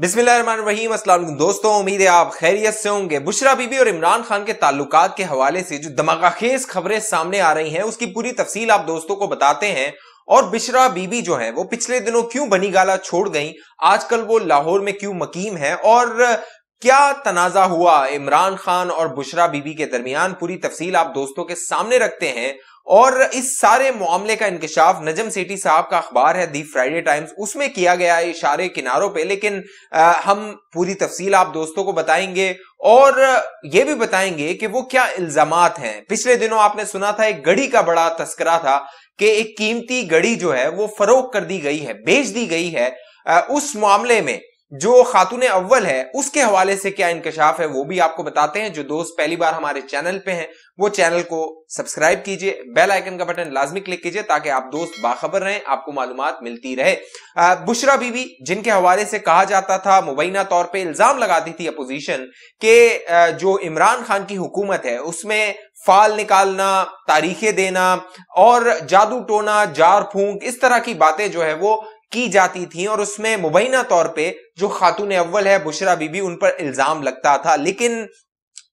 बिस्मिल दोस्तों उम्मीद है आप खैरियत से होंगे बुशरा बीबी और इमरान खान के ताल्लुक के हवाले से जो खेज खबरें सामने आ रही हैं उसकी पूरी तफसील आप दोस्तों को बताते हैं और बिशरा बीबी जो है वो पिछले दिनों क्यों बनी गाला छोड़ गई आजकल वो लाहौर में क्यों मकीम है और क्या तनाजा हुआ इमरान खान और बुशरा बीबी के दरमियान पूरी तफसील आप दोस्तों के सामने रखते हैं और इस सारे मामले का इंकशाफ नजम सेठी साहब का अखबार है दी फ्राइडे टाइम्स उसमें किया गया है इशारे किनारों पे लेकिन आ, हम पूरी तफसील आप दोस्तों को बताएंगे और ये भी बताएंगे कि वो क्या इल्जाम हैं पिछले दिनों आपने सुना था एक गड़ी का बड़ा तस्करा था कि एक कीमती गड़ी जो है वो फरोख कर दी गई है बेच दी गई है आ, उस मामले में जो खातून अव्वल है उसके हवाले से क्या इंकशाफ है वो भी आपको बताते हैं जो दोस्त पहली बार हमारे चैनल पे हैं वो चैनल को सब्सक्राइब कीजिए बेल आइकन का बटन लाजमी क्लिक कीजिए ताकि आप दोस्त बाखबर रहें आपको मालूम मिलती रहे बुशरा बीबी जिनके हवाले से कहा जाता था मुबैना तौर पर इल्जाम लगाती थी अपोजिशन के जो इमरान खान की हुकूमत है उसमें फाल निकालना तारीखें देना और जादू टोना जार फूंक इस तरह की बातें जो है वो की जाती थी और उसमें मुबैना तौर पे जो खातून अव्वल है बुशरा बीबी उन पर इल्जाम लगता था लेकिन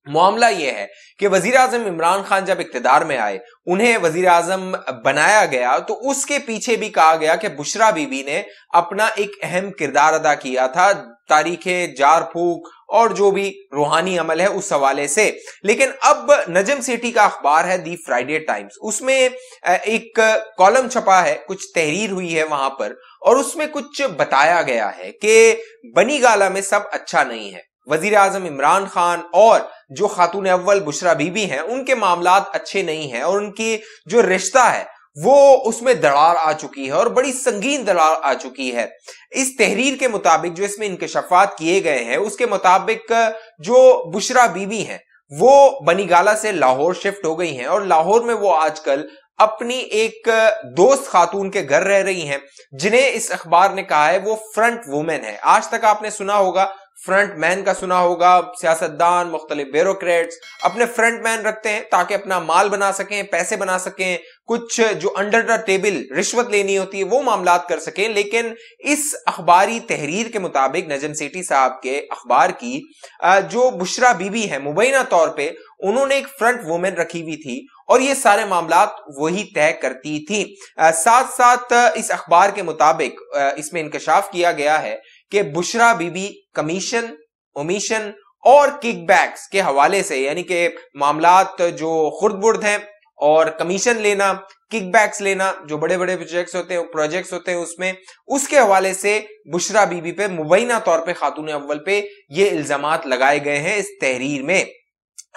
मामला यह है कि वजीर आजम इमरान खान जब इकतदार में आए उन्हें वजीर आजम बनाया गया तो उसके पीछे भी कहा गया कि बुशरा बीबी ने अपना एक अहम किरदार अदा किया था तारीखें जार फूक और जो भी रूहानी अमल है उस हवाले से लेकिन अब नजम सेठी का अखबार है दी फ्राइडे टाइम्स उसमें एक कॉलम छपा है कुछ तहरीर हुई है वहां पर और उसमें कुछ बताया गया है कि बनी गाला में सब अच्छा नहीं है वजीर आजम इमरान खान और जो खातून अव्वल बुशरा बीबी हैं उनके मामला अच्छे नहीं हैं और उनकी जो रिश्ता है वो उसमें दरार आ चुकी है और बड़ी संगीन दरार आ चुकी है इस तहरीर के मुताबिक जो इसमें इंकशफात किए गए हैं उसके मुताबिक जो बुशरा बीबी हैं वो बनीगाला से लाहौर शिफ्ट हो गई हैं और लाहौर में वो आजकल अपनी एक दोस्त खातून के घर रह रही हैं जिन्हें इस अखबार ने कहा है वो फ्रंट वुमेन है आज तक आपने सुना होगा फ्रंट मैन का सुना होगा सियासतदान मुख्तलिफ ब्यूरोक्रेट्स अपने फ्रंट मैन रखते हैं ताकि अपना माल बना सकें पैसे बना सकें कुछ जो अंडर द टेबल रिश्वत लेनी होती है वो मामला कर सकें लेकिन इस अखबारी तहरीर के मुताबिक नजम सेठी साहब के अखबार की जो बुशरा बीबी है मुबैना तौर पर उन्होंने एक फ्रंट वुमेन रखी हुई थी और ये सारे मामला वही तय करती थी साथ साथ इस अखबार के मुताबिक इसमें इंकशाफ किया गया है कि बुशरा बीबी कमीशन ओमिशन और किकबैक्स के हवाले से यानी कि मामलात जो खुर्द हैं और कमीशन लेना किकबैक्स लेना जो बड़े बड़े प्रोजेक्ट्स होते हैं प्रोजेक्ट्स होते हैं उसमें उसके हवाले से बुशरा बीबी पे मुबैना तौर पे खातून अव्वल पे ये इल्जाम लगाए गए हैं इस तहरीर में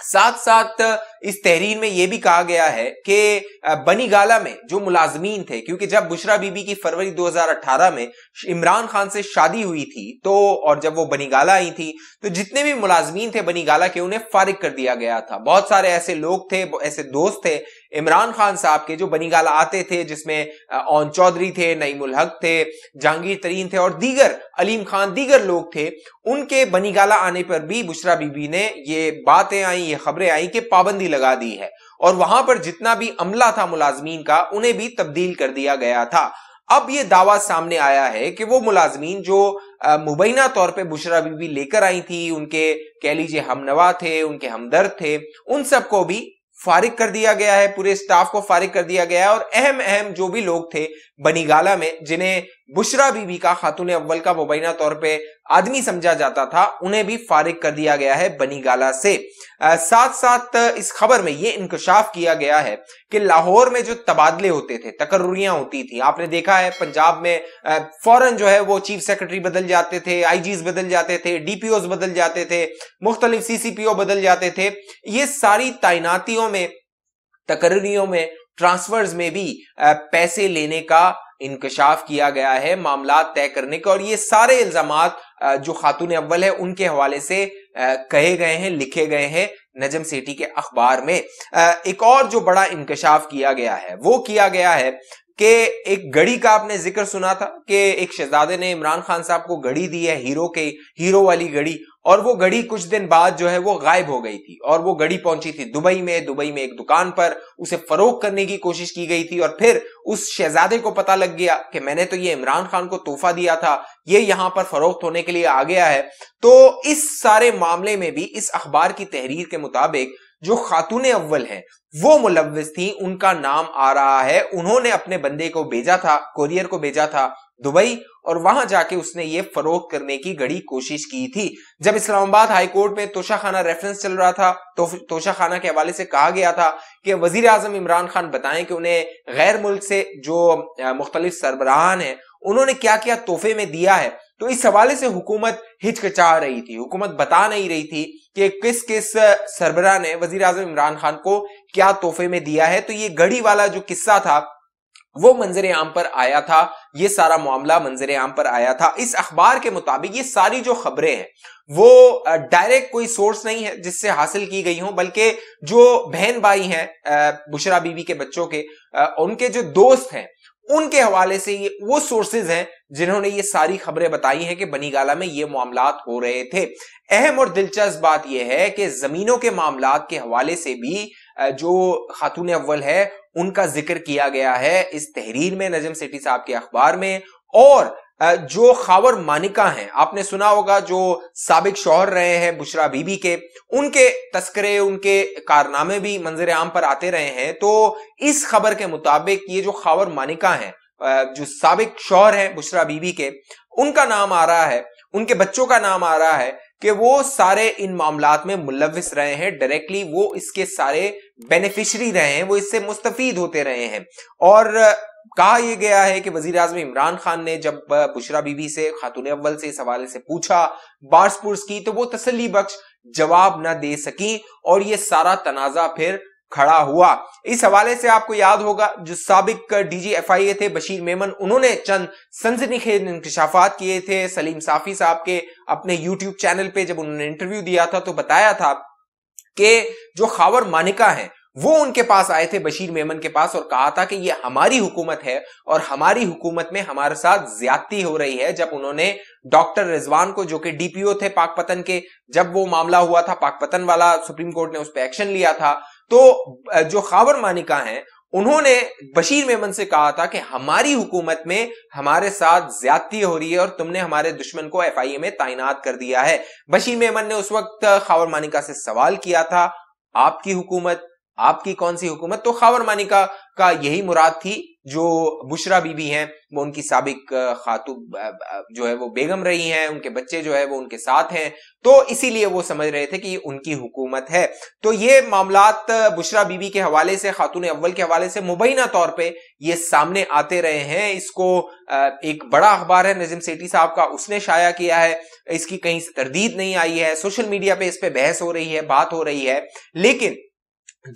साथ साथ इस तहरीर में यह भी कहा गया है कि बनी गाला में जो मुलाजमीन थे क्योंकि जब बुशरा बीबी की फरवरी 2018 में इमरान खान से शादी हुई थी तो और जब वो बनी गाला आई थी तो जितने भी मुलाजमीन थे बनी गाला के उन्हें फारिग कर दिया गया था बहुत सारे ऐसे लोग थे ऐसे दोस्त थे इमरान खान साहब के जो बनीगाल आते थे जिसमें ओन चौधरी थे नईमुल हक थे जहांगीर तरीन थे और दीगर अलीम खान दीगर लोग थे उनके बनीगाला आने पर भी बुशरा बीबी ने ये बातें आई ये खबरें आई कि पाबंदी लगा दी है और वहां पर जितना भी अमला था मुलाजमीन का उन्हें भी तब्दील कर दिया गया था अब ये दावा सामने आया है कि वो मुलाजमीन जो मुबैना तौर पे बुशरा बीबी लेकर आई थी उनके कह लीजिए हमनवा थे उनके हमदर्द थे उन सबको भी फारिग कर दिया गया है पूरे स्टाफ को फारिग कर दिया गया है और अहम अहम जो भी लोग थे बनीगाला में जिन्हें बुशरा बीबी का खातून अव्वल का मुबैना तौर पे आदमी समझा जाता था उन्हें भी फारिग कर दिया गया है बनीगाला से आ, साथ साथ इस खबर में ये इंकशाफ किया गया है कि लाहौर में जो तबादले होते थे तकर्रियां होती थी आपने देखा है पंजाब में फौरन जो है वो चीफ सेक्रेटरी बदल जाते थे आईजीज बदल जाते थे डीपीओज बदल जाते थे मुख्तलिफ सीसीपीओ बदल जाते थे ये सारी तैनातियों में तकर्रियों में ट्रांसफर्स में भी पैसे लेने का इंकशाफ किया गया है मामला तय करने का और ये सारे इल्जाम जो खातून अव्वल है उनके हवाले से कहे गए हैं लिखे गए हैं नजम सेठी के अखबार में एक और जो बड़ा इंकशाफ किया गया है वो किया गया है कि एक गड़ी का आपने जिक्र सुना था कि एक शहजादे ने इमरान खान साहब को घड़ी दी है हीरो के हीरो वाली गड़ी और वो घड़ी कुछ दिन बाद जो है वो गायब हो गई थी और वो घड़ी पहुंची थी दुबई में दुबई में एक दुकान पर उसे फरोख करने की कोशिश की गई थी और फिर उस शहजादे को पता लग गया कि मैंने तो ये इमरान खान को तोहफा दिया था ये यहां पर फरोख्त होने के लिए आ गया है तो इस सारे मामले में भी इस अखबार की तहरीर के मुताबिक जो खातून अव्वल है वो मुलविस थी उनका नाम आ रहा है उन्होंने अपने बंदे को भेजा था कोरियर को भेजा था दुबई और वहां जाके उसने ये फरोख करने की गड़ी कोशिश की थी जब इस्लामाबाद हाईकोर्ट में तोशा खाना रेफरेंस चल रहा था तो खाना के हवाले से कहा गया था कि वजीर आजम इमरान खान बताएं कि उन्हें गैर मुल्क से जो मुख्तलिफ सरबराहान है उन्होंने क्या क्या तोहफे में दिया है तो इस हवाले से हुकूमत हिचकचा रही थी हुकूमत बता नहीं रही थी कि किस किस सरबरा ने वजीर आजम इमरान खान को क्या तोहफे में दिया है तो ये घड़ी वाला जो किस्सा था वो मंजर आम पर आया था ये सारा मामला मंजर आम पर आया था इस अखबार के मुताबिक ये सारी जो खबरें हैं वो डायरेक्ट कोई सोर्स नहीं है जिससे हासिल की गई हो बल्कि जो बहन भाई हैं बुशरा बीबी के बच्चों के उनके जो दोस्त हैं उनके हवाले से ये वो सोर्सेज हैं जिन्होंने ये सारी खबरें बताई हैं कि बनीगाला में ये मामला हो रहे थे अहम और दिलचस्प बात यह है कि जमीनों के मामला के हवाले से भी जो खातून अव्वल है उनका जिक्र किया गया है इस तहरीर में नजम सेठी साहब के अखबार में और जो खावर मानिका हैं आपने सुना होगा जो सबक शौहर रहे हैं बुशरा बीबी के उनके तस्करे उनके कारनामे भी मंजर आम पर आते रहे हैं तो इस खबर के मुताबिक ये जो खावर मानिका हैं जो सबक शोहर हैं बुशरा बीबी के उनका नाम आ रहा है उनके बच्चों का नाम आ रहा है कि वो सारे इन मामला में मुलविस रहे हैं डायरेक्टली वो इसके सारे बेनिफिशरी रहे हैं वो इससे मुस्तफीद होते रहे हैं और कहा यह गया है कि वजीर अजम इमरान खान ने जब बुशरा बीबी से खातून अव्वल से इस हवाले से पूछा बार्सपुर्स की तो वो तसली बख्श जवाब ना दे सकी और ये सारा तनाजा फिर खड़ा हुआ इस हवाले से आपको याद होगा जो सबक डीजी ए थे बशीर मेमन उन्होंने चंद सनसनी खेज इंकशाफात किए थे सलीम साफी साहब के अपने यूट्यूब चैनल पे जब उन्होंने इंटरव्यू दिया था तो बताया था कि जो खावर मानिका है वो उनके पास आए थे बशीर मेमन के पास और कहा था कि ये हमारी हुकूमत है और हमारी हुकूमत में हमारे साथ ज्यादती हो रही है जब उन्होंने डॉक्टर रिजवान को जो कि डीपीओ थे पाकपतन के जब वो मामला हुआ था पाकपतन वाला सुप्रीम कोर्ट ने उस पर एक्शन लिया था तो जो खावर मानिका हैं उन्होंने बशीर मेमन से कहा था कि हमारी हुकूमत में हमारे साथ ज्यादती हो रही है और तुमने हमारे दुश्मन को एफ में तैनात कर दिया है बशीर मेमन ने उस वक्त खावर मानिका से सवाल किया था आपकी हुकूमत आपकी कौन सी हुकूमत तो खावर मानिका का यही मुराद थी जो बुशरा बीबी हैं वो उनकी सबक खातूब जो है वो बेगम रही हैं उनके बच्चे जो है वो उनके साथ हैं तो इसीलिए वो समझ रहे थे कि उनकी हुकूमत है तो ये मामलात बुशरा बीबी के हवाले से खातून अव्वल के हवाले से मुबैना तौर पे ये सामने आते रहे हैं इसको एक बड़ा अखबार है नजीम सेठी साहब का उसने शाया किया है इसकी कहीं से तरदीद नहीं आई है सोशल मीडिया पर इस पर बहस हो रही है बात हो रही है लेकिन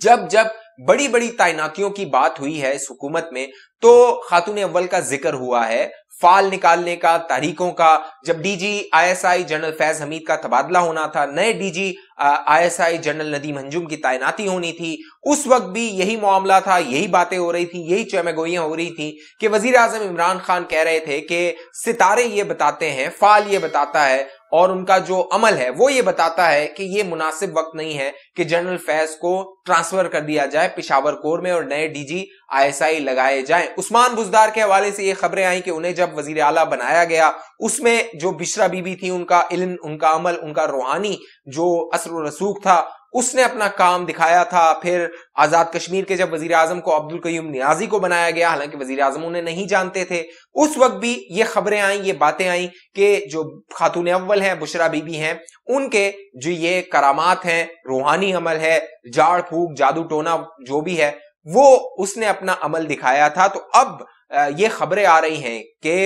जब जब बड़ी बड़ी तैनातियों की बात हुई है इस हुकूमत में तो खातून अव्वल का जिक्र हुआ है फाल निकालने का तारीखों का जब DG ISI general Faiz Hameed का तबादला होना था नए DG ISI general Nadeem Anjum की तैनाती होनी थी उस वक्त भी यही मामला था यही बातें हो रही थी यही चमेगोइयां हो रही थी कि वजीर आजम इमरान खान कह रहे थे कि सितारे ये बताते हैं फाल ये बताता है और उनका जो अमल है वो ये बताता है कि ये मुनासिब वक्त नहीं है कि जनरल फैज को ट्रांसफर कर दिया जाए पिशावर कोर में और नए डीजी आईएसआई लगाए जाए उस्मान बुजदार के हवाले से ये खबरें आई कि उन्हें जब वजीर आला बनाया गया उसमें जो बिशरा बीबी थी उनका इल्म उनका अमल उनका रूहानी जो असर रसूख था उसने अपना काम दिखाया था फिर आजाद कश्मीर के जब वजीर आजम को अब्दुल कयूम न्याजी को बनाया गया हालांकि वजीर आजम उन्हें नहीं जानते थे उस वक्त भी ये खबरें आई ये बातें आई कि जो खातून अव्वल हैं बुशरा बीबी हैं उनके जो ये करामात हैं रूहानी अमल है जाड़ फूक जादू टोना जो भी है वो उसने अपना अमल दिखाया था तो अब ये खबरें आ रही हैं कि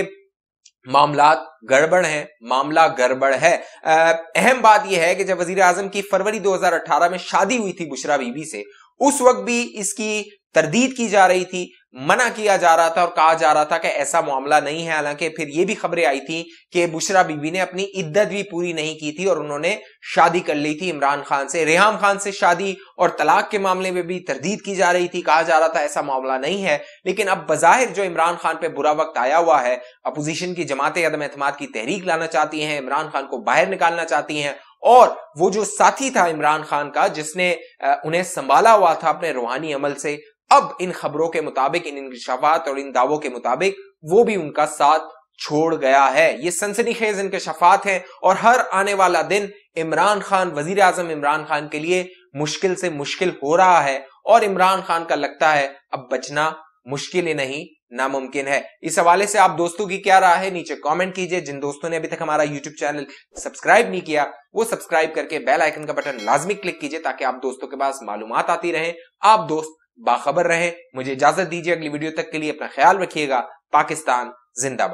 मामला गड़बड़ है मामला गड़बड़ है अहम बात यह है कि जब वजीर आजम की फरवरी 2018 में शादी हुई थी बुशरा बीबी से उस वक्त भी इसकी तरदीद की जा रही थी मना किया जा रहा था और कहा जा रहा था कि ऐसा मामला नहीं है हालांकि फिर ये भी खबरें आई थी कि बुशरा बीबी ने अपनी इद्दत भी पूरी नहीं की थी और उन्होंने शादी कर ली थी इमरान खान से रेहम खान से शादी और तलाक के मामले में भी तरदीद की जा रही थी कहा जा रहा था ऐसा मामला नहीं है लेकिन अब बाहिर जो इमरान खान पर बुरा वक्त आया हुआ है अपोजिशन की जमात अदम अहतमाद की तहरीक लाना चाहती है इमरान खान को बाहर निकालना चाहती है और वो जो साथी था इमरान खान का जिसने उन्हें संभाला हुआ था अपने रूहानी अमल से अब इन खबरों के मुताबिक इन इंकशाफात और इन दावों के मुताबिक वो भी उनका साथ छोड़ गया है ये सनसनी खेज शफात हैं और हर आने वाला दिन इमरान खान वजीर आजम इमरान खान के लिए मुश्किल से मुश्किल हो रहा है और इमरान खान का लगता है अब बचना मुश्किल ही नहीं नामुमकिन है इस हवाले से आप दोस्तों की क्या राय है नीचे कमेंट कीजिए जिन दोस्तों ने अभी तक हमारा यूट्यूब चैनल सब्सक्राइब नहीं किया वो सब्सक्राइब करके बेल आइकन का बटन लाजमी क्लिक कीजिए ताकि आप दोस्तों के पास मालूम आती रहे आप दोस्त बाखबर रहे मुझे इजाजत दीजिए अगली वीडियो तक के लिए अपना ख्याल रखिएगा पाकिस्तान जिंदाबाद